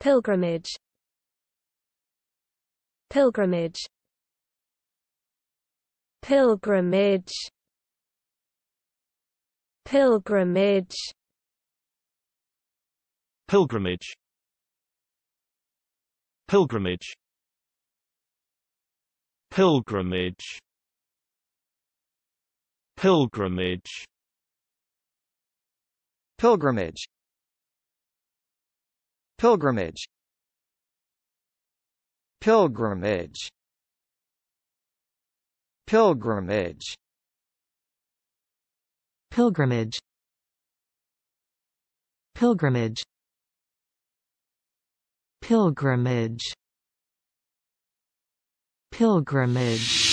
Pilgrimage Pilgrimage Pilgrimage Pilgrimage Pilgrimage Pilgrimage Pilgrimage Pilgrimage Pilgrimage Pilgrimage Pilgrimage Pilgrimage Pilgrimage Pilgrimage Pilgrimage Pilgrimage